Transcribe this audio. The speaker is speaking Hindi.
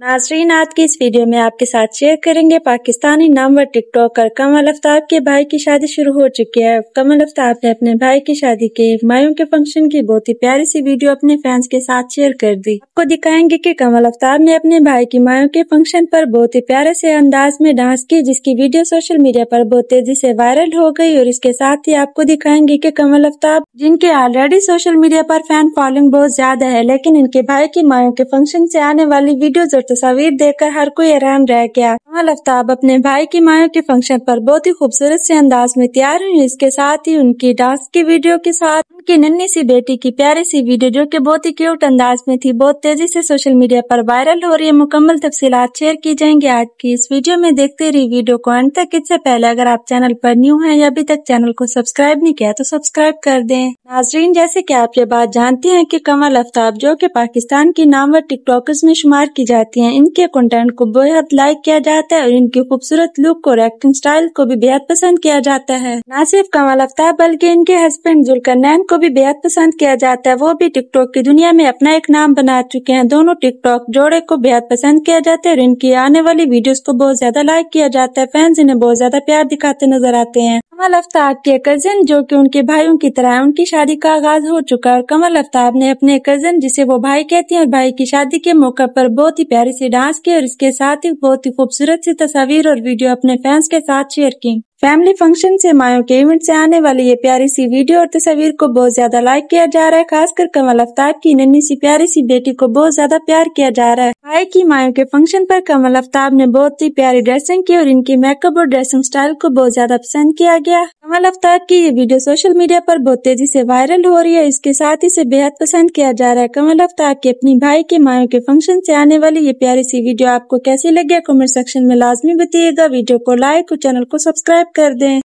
नाजरीन आज की इस वीडियो में आपके साथ शेयर करेंगे पाकिस्तानी नामवर टिकटॉकर कमल अफ्ताब के भाई की शादी शुरू हो चुकी है कमल अफ्ताब ने अपने भाई की शादी के मायों के फंक्शन की बहुत ही प्यारी सी वीडियो अपने फैंस के साथ शेयर कर दी आपको दिखाएंगे कि कमल अफ्ताब ने अपने भाई की मायों के फंक्शन पर बहुत ही प्यारे से अंदाज में डांस की जिसकी वीडियो सोशल मीडिया पर बहुत तेजी से वायरल हो गई और इसके साथ ही आपको दिखाएंगे की कमल अफ्ताब जिनके ऑलरेडी सोशल मीडिया पर फैन फॉलोइंग बहुत ज्यादा है लेकिन इनके भाई की मायों के फंक्शन से आने वाली वीडियो तस्वीर तो देखकर हर कोई हैरान रह गया अफ्ताब हाँ, अपने भाई की माया के फंक्शन पर बहुत ही खूबसूरत से अंदाज में तैयार हुई इसके साथ ही उनकी डांस की वीडियो के साथ उनकी नन्ही सी बेटी की प्यारी सी वीडियो जो की बहुत ही क्यूट अंदाज में थी बहुत तेजी से सोशल मीडिया पर वायरल हो रही है मुकम्मल तफसी शेयर की जाएंगी आज की इस वीडियो में देखते रही वीडियो को अंत तक इससे पहले अगर आप चैनल पर न्यू है या अभी तक चैनल को सब्सक्राइब नहीं किया तो सब्सक्राइब कर दे नाजरीन जैसे की आप ये बात जानते हैं की कमल अफ्ताब जो की पाकिस्तान की नामवर टिकटॉकर्स में शुमार की जाती है इनके कंटेंट को बेहद लाइक किया जाता जाता है और इनकी खूबसूरत लुक और एक्टिंग स्टाइल को भी बेहद पसंद किया जाता है न सिर्फ कमल अफ्ताब बल्कि इनके हस्बैंड जुलकर नैन को भी बेहद पसंद किया जाता है वो भी टिकटॉक की दुनिया में अपना एक नाम बना चुके हैं दोनों टिकटॉक जोड़े को बेहद पसंद किया जाता है और इनकी आने वाली वीडियो को बहुत ज्यादा लाइक किया जाता है फैंस इन्हें बहुत ज्यादा प्यार दिखाते नजर आते हैं कमल अफ्ताब के कजिन जो की उनके भाइयों की तरह उनकी शादी का आगाज हो चुका है और कमल अफ्ताब ने अपने कजिन जिसे वो भाई कहती है और भाई की शादी के मौके पर बहुत ही प्यारी से डांस किया और इसके साथ ही बहुत ही खूबसूरत खूबसूरत सी तस्वीर और वीडियो अपने फैंस के साथ शेयर की फैमिली फंक्शन से मायो के इवेंट से आने वाली ये प्यारी सी वीडियो और तस्वीर को बहुत ज्यादा लाइक किया जा रहा है खासकर कमल अफ्ताब की नन्ही सी प्यारी सी बेटी को बहुत ज्यादा प्यार किया जा रहा है भाई की मायो के फंक्शन पर कमल अफ्ताब ने बहुत ही प्यारी ड्रेसिंग की और इनकी मेकअप और ड्रेसिंग स्टाइल को बहुत ज्यादा पसंद किया गया कमल अफ्तार की ये वीडियो सोशल मीडिया पर बहुत तेजी से वायरल हो रही है इसके साथ ही इसे बेहद पसंद किया जा रहा है कमल अफ्तार के अपनी भाई के मायों के फंक्शन से आने वाली ये प्यारी सी वीडियो आपको कैसी लगी कमेंट सेक्शन में लाजमी बताइएगा वीडियो को लाइक और चैनल को सब्सक्राइब कर दें